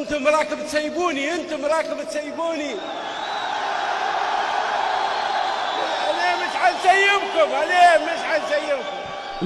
انتم راكب تسيبوني انتم راكب تسيبوني انا مش حنسيبكم انا مش حنسيبكم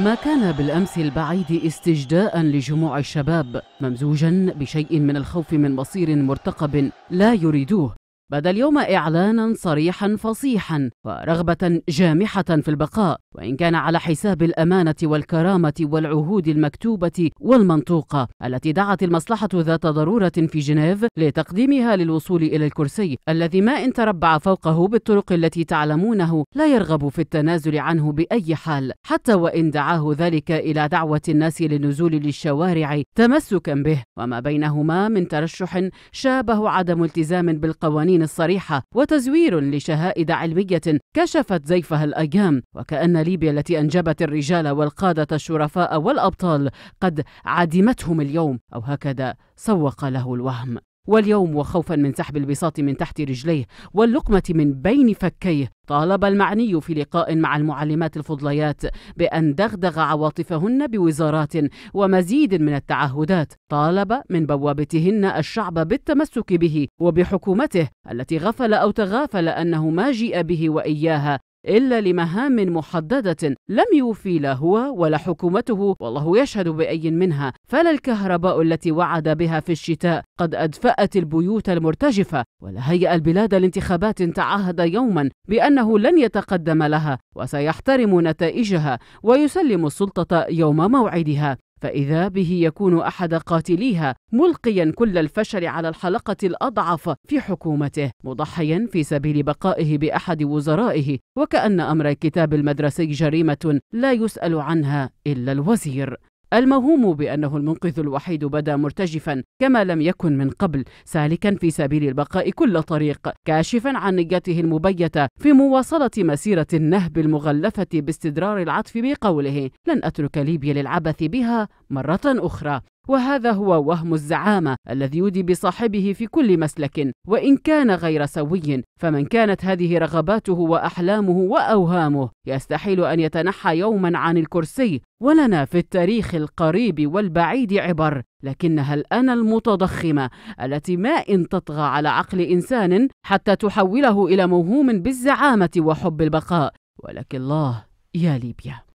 ما كان بالامس البعيد استجداء لجموع الشباب ممزوجا بشيء من الخوف من مصير مرتقب لا يريدوه بدا اليوم إعلانا صريحا فصيحا ورغبة جامحة في البقاء وإن كان على حساب الأمانة والكرامة والعهود المكتوبة والمنطوقة التي دعت المصلحة ذات ضرورة في جنيف لتقديمها للوصول إلى الكرسي الذي ما إن تربع فوقه بالطرق التي تعلمونه لا يرغب في التنازل عنه بأي حال حتى وإن دعاه ذلك إلى دعوة الناس للنزول للشوارع تمسكا به وما بينهما من ترشح شابه عدم التزام بالقوانين الصريحة وتزوير لشهائد علمية كشفت زيفها الأيام وكأن ليبيا التي أنجبت الرجال والقادة الشرفاء والأبطال قد عدمتهم اليوم أو هكذا سوق له الوهم واليوم وخوفا من سحب البساط من تحت رجليه واللقمة من بين فكيه طالب المعني في لقاء مع المعلمات الفضليات بأن دغدغ عواطفهن بوزارات ومزيد من التعهدات طالب من بوابتهن الشعب بالتمسك به وبحكومته التي غفل أو تغافل أنه ما جيء به وإياها إلا لمهام محددة لم يوفي لا هو ولا حكومته والله يشهد بأي منها فلا الكهرباء التي وعد بها في الشتاء قد أدفأت البيوت المرتجفة ولا هيأ البلاد لانتخابات تعهد يوما بأنه لن يتقدم لها وسيحترم نتائجها ويسلم السلطة يوم موعدها فإذا به يكون أحد قاتليها ملقيا كل الفشل على الحلقة الأضعف في حكومته مضحيا في سبيل بقائه بأحد وزرائه وكأن أمر الكتاب المدرسي جريمة لا يسأل عنها إلا الوزير الموهوم بأنه المنقذ الوحيد بدا مرتجفا كما لم يكن من قبل سالكا في سبيل البقاء كل طريق كاشفا عن نيته المبيتة في مواصلة مسيرة النهب المغلفة باستدرار العطف بقوله لن أترك ليبيا للعبث بها مرة أخرى وهذا هو وهم الزعامة الذي يودي بصاحبه في كل مسلك وإن كان غير سوي فمن كانت هذه رغباته وأحلامه وأوهامه يستحيل أن يتنحى يوما عن الكرسي ولنا في التاريخ القريب والبعيد عبر لكنها الآن المتضخمة التي ما إن تطغى على عقل إنسان حتى تحوله إلى موهوم بالزعامة وحب البقاء ولك الله يا ليبيا